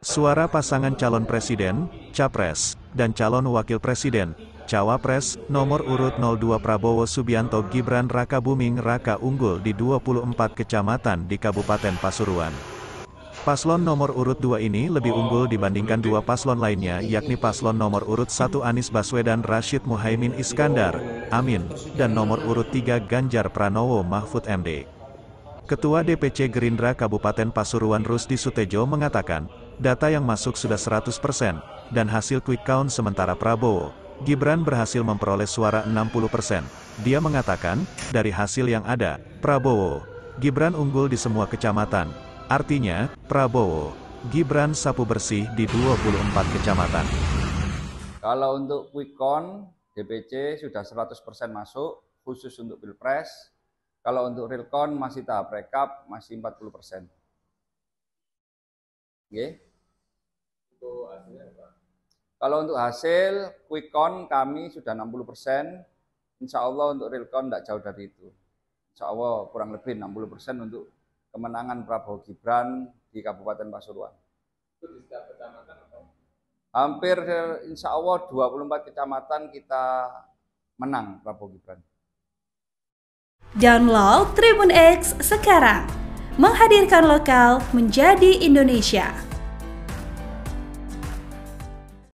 Suara pasangan calon presiden, capres, dan calon wakil presiden, cawapres, nomor urut 02 Prabowo Subianto Gibran Raka Buming Raka unggul di 24 kecamatan di Kabupaten Pasuruan. Paslon nomor urut 2 ini lebih unggul dibandingkan dua paslon lainnya yakni paslon nomor urut 1 Anies Baswedan Rashid Muhaimin Iskandar, Amin, dan nomor urut 3 Ganjar Pranowo Mahfud MD. Ketua DPC Gerindra Kabupaten Pasuruan Rusdi Sutejo mengatakan, data yang masuk sudah 100%, dan hasil quick count sementara Prabowo, Gibran berhasil memperoleh suara 60%. Dia mengatakan, dari hasil yang ada, Prabowo, Gibran unggul di semua kecamatan. Artinya, Prabowo, Gibran sapu bersih di 24 kecamatan. Kalau untuk quick count, DPC sudah 100% masuk, khusus untuk Pilpres. Kalau untuk real count masih tahap rekap, masih 40%. Oke. Okay. Kalau untuk hasil quick count kami sudah 60 persen. Insya Allah untuk real count tidak jauh dari itu. Insya Allah kurang lebih 60 persen untuk kemenangan Prabowo Gibran di Kabupaten Pasuruan. Hampir insya Allah 24 kecamatan kita menang Prabowo Gibran. Download Tribun X sekarang. Menghadirkan lokal menjadi Indonesia.